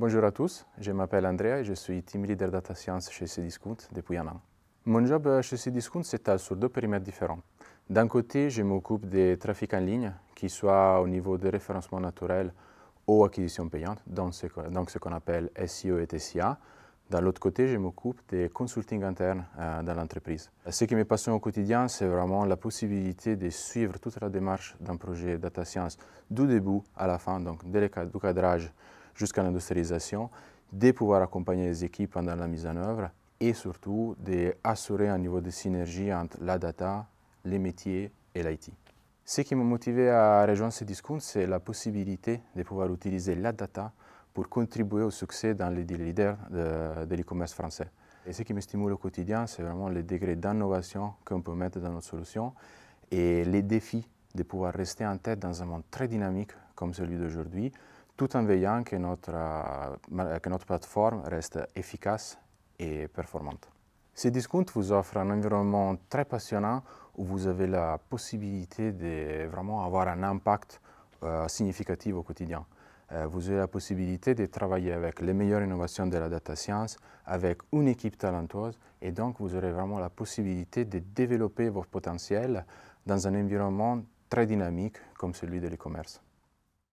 Bonjour à tous, je m'appelle Andrea et je suis team leader data science chez Cdiscount depuis un an. Mon job euh, chez Cdiscount s'étale sur deux périmètres différents. D'un côté, je m'occupe des trafics en ligne, qu'ils soient au niveau de référencement naturel ou acquisition payante, donc ce, qu'on appelle SEO et TCA. D'un l'autre côté, je m'occupe des consulting internes euh, dans l'entreprise. Ce qui me passionne au quotidien, c'est vraiment la possibilité de suivre toute la démarche d'un projet data science du début à la fin, donc dès le cadrage jusqu'à l'industrialisation, de pouvoir accompagner les équipes pendant la mise en œuvre et surtout d'assurer un niveau de synergie entre la data, les métiers et l'IT. Ce qui m'a motivé à rejoindre ce discours, c'est la possibilité de pouvoir utiliser la data pour contribuer au succès dans les leaders de, de l'e-commerce français. Et ce qui me stimule au quotidien, c'est vraiment le degré d'innovation qu'on peut mettre dans nos solutions et les défis de pouvoir rester en tête dans un monde très dynamique comme celui d'aujourd'hui, tout en veillant que notre, euh, que notre plateforme reste efficace et performante. ces discounts vous offre un environnement très passionnant où vous avez la possibilité de vraiment avoir un impact euh, significatif au quotidien. Euh, vous avez la possibilité de travailler avec les meilleures innovations de la data science, avec une équipe talentueuse, et donc vous aurez vraiment la possibilité de développer votre potentiel dans un environnement très dynamique comme celui de l'e-commerce.